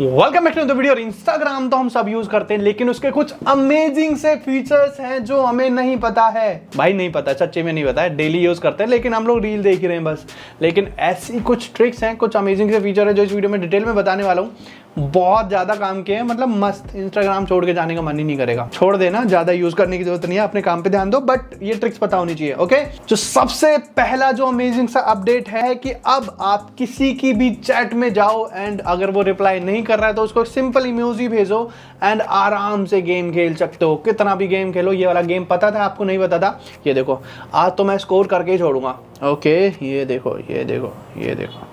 welcome back to the video और Instagram तो हम सब यूज करते हैं लेकिन उसके कुछ अमेजिंग से फीचर्स हैं जो हमें नहीं पता है भाई नहीं पता सच्चे में नहीं पता है डेली यूज करते हैं लेकिन हम लोग रील देख ही रहे हैं बस लेकिन ऐसी कुछ ट्रिक्स हैं कुछ अमेजिंग से फीचर है जो इस वीडियो में डिटेल में बताने वाला हूँ बहुत ज़्यादा काम किए हैं मतलब मस्त इंस्टाग्राम छोड़ के जाने का मन ही नहीं करेगा छोड़ देना ज़्यादा यूज़ करने की जरूरत नहीं है अपने काम पे ध्यान दो बट ये ट्रिक्स पता होनी चाहिए ओके जो सबसे पहला जो अमेजिंग सा अपडेट है कि अब आप किसी की भी चैट में जाओ एंड अगर वो रिप्लाई नहीं कर रहा है तो उसको सिंपल इम्यूज ही भेजो एंड आराम से गेम खेल सकते हो कितना भी गेम खेलो ये वाला गेम पता था आपको नहीं पता था ये देखो आज तो मैं स्कोर करके ही छोड़ूंगा ओके ये देखो ये देखो ये देखो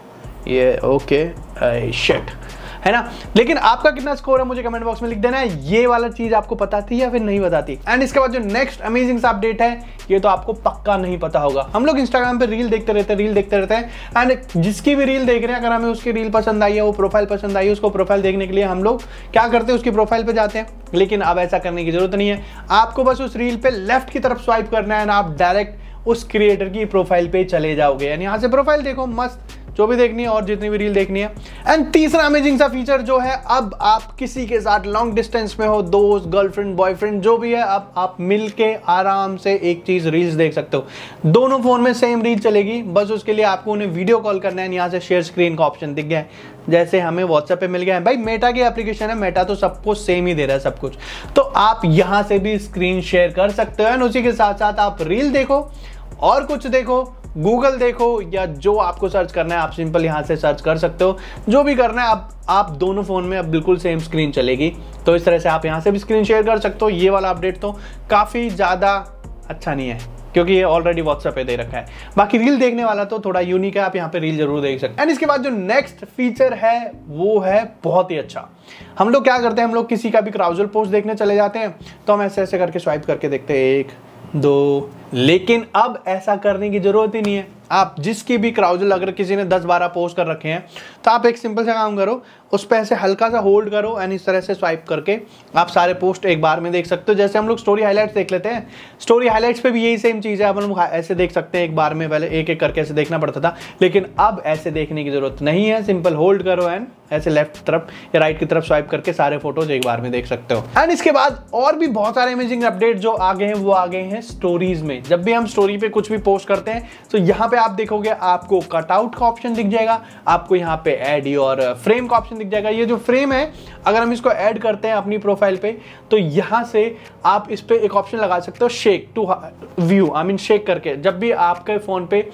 ये ओके शिट है ना लेकिन आपका कितना स्कोर है मुझे कमेंट बॉक्स में लिख देना है ये वाला चीज आपको पता है या फिर नहीं बताती एंड इसके बाद जो नेक्स्ट अमेजिंग अपडेट है ये तो आपको पक्का नहीं पता होगा हम लोग इंस्टाग्राम पर रील देखते रहते हैं रील देखते रहते हैं एंड जिसकी भी रील देख रहे हैं अगर हमें उसकी रील पसंद आई है वो प्रोफाइल पसंद आई है उसको प्रोफाइल देखने के लिए हम लोग क्या करते हैं उसकी प्रोफाइल पर जाते हैं लेकिन अब ऐसा करने की जरूरत नहीं है आपको बस उस रील पे लेफ्ट की तरफ स्वाइप करना है एंड आप डायरेक्ट उस क्रिएटर की प्रोफाइल पे चले जाओगे यानी यहाँ से प्रोफाइल देखो मस्त जो भी देखनी है और जितनी भी रील देखनी है एंड तीसरा अमेजिंग सा फीचर जो है अब आप किसी के साथ लॉन्ग डिस्टेंस में हो दोस्त गर्लफ्रेंड बॉयफ्रेंड जो भी है अब आप मिलके आराम से एक चीज रील्स देख सकते हो दोनों फोन में सेम रील चलेगी बस उसके लिए आपको उन्हें वीडियो कॉल करना है यहाँ से शेयर स्क्रीन का ऑप्शन दिख गया है जैसे हमें व्हाट्सएप पे मिल गया है भाई मेटा की एप्लीकेशन है मेटा तो सबको सेम ही दे रहा है सब कुछ तो आप यहाँ से भी स्क्रीन शेयर कर सकते हो एंड उसी के साथ साथ आप रील देखो और कुछ देखो गूगल देखो या जो आपको सर्च करना है आप सिंपल यहाँ से सर्च कर सकते हो जो भी करना है आप आप दोनों फ़ोन में अब बिल्कुल सेम स्क्रीन चलेगी तो इस तरह से आप यहाँ से भी स्क्रीन शेयर कर सकते हो ये वाला अपडेट तो काफ़ी ज़्यादा अच्छा नहीं है क्योंकि ये ऑलरेडी व्हाट्सएप पे दे रखा है बाकी रील देखने वाला तो थोड़ा यूनिक है आप यहाँ पे रील जरूर देख सकते हैं एंड इसके बाद जो नेक्स्ट फीचर है वो है बहुत ही अच्छा हम लोग क्या करते हैं हम लोग किसी का भी क्राउजल पोस्ट देखने चले जाते हैं तो हम ऐसे ऐसे करके स्वाइप करके देखते हैं एक दो लेकिन अब ऐसा करने की जरूरत ही नहीं है आप जिसकी भी क्राउजल अगर किसी ने 10-12 पोस्ट कर रखे हैं तो आप एक सिंपल सा काम करो उस पर ऐसे हल्का सा होल्ड करो एंड इस तरह से स्वाइप करके आप सारे पोस्ट एक बार में देख सकते हो जैसे हम लोग स्टोरी हाईलाइट्स देख लेते हैं स्टोरी हाईलाइट्स पे भी यही सेम चीज़ है अब हम ऐसे देख सकते हैं एक बार में पहले एक एक करके ऐसे देखना पड़ता था लेकिन अब ऐसे देखने की ज़रूरत नहीं है सिंपल होल्ड करो एंड ऐसे लेफ्ट तरफ या राइट की तरफ स्वाइप करके सारे फोटोज एक बार में देख सकते हो एंड इसके बाद और भी बहुत सारे इमेजिंग अपडेट जो आ गए हैं वो आ गए हैं स्टोरीज में जब भी हम स्टोरी पे कुछ भी पोस्ट करते हैं तो यहाँ पे आप देखोगे आपको कटआउट का ऑप्शन दिख जाएगा आपको यहाँ पे एड योर फ्रेम का ऑप्शन दिख जाएगा ये जो फ्रेम है अगर हम इसको ऐड करते हैं अपनी प्रोफाइल पे तो यहाँ से आप इस पर एक ऑप्शन लगा सकते हो shake to view I mean shake करके जब भी आपके फ़ोन पे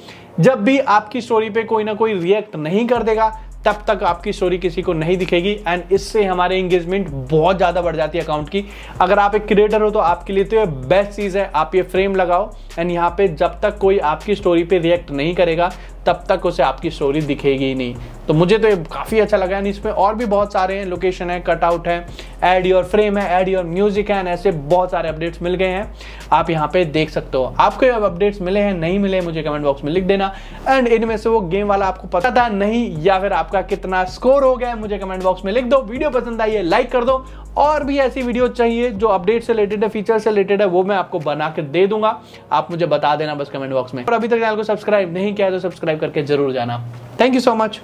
जब भी आपकी स्टोरी पे कोई ना कोई रिएक्ट नहीं कर देगा तब तक आपकी स्टोरी किसी को नहीं दिखेगी एंड इससे हमारे एंगेजमेंट बहुत ज़्यादा बढ़ जाती है अकाउंट की अगर आप एक क्रिएटर हो तो आपके लिए तो ये बेस्ट चीज़ है आप ये फ्रेम लगाओ एंड यहाँ पे जब तक कोई आपकी स्टोरी पे रिएक्ट नहीं करेगा तब तक उसे आपकी स्टोरी दिखेगी ही नहीं तो मुझे तो ये काफ़ी अच्छा लगा एंड इसमें और भी बहुत सारे हैं लोकेशन है कटआउट है एड योर फ्रेम है एड योर म्यूजिक है ऐसे बहुत सारे अपडेट्स मिल गए हैं आप यहाँ पे देख सकते हो आपको अब अपडेट्स मिले हैं नहीं मिले मुझे कमेंट बॉक्स में लिख देना एंड इनमें से वो गेम वाला आपको पता था नहीं या फिर आपका कितना स्कोर हो गया मुझे कमेंट बॉक्स में लिख दो वीडियो पसंद आई है लाइक कर दो और भी ऐसी वीडियो चाहिए जो अपडेट से रिलेटेड है फीचर से रिलेटेड है वो मैं आपको बना के दे दूंगा आप मुझे बता देना बस कमेंट बॉक्स में और अभी तक चैनल को सब्सक्राइब नहीं किया है तो सब्सक्राइब करके जरूर जाना थैंक यू सो मच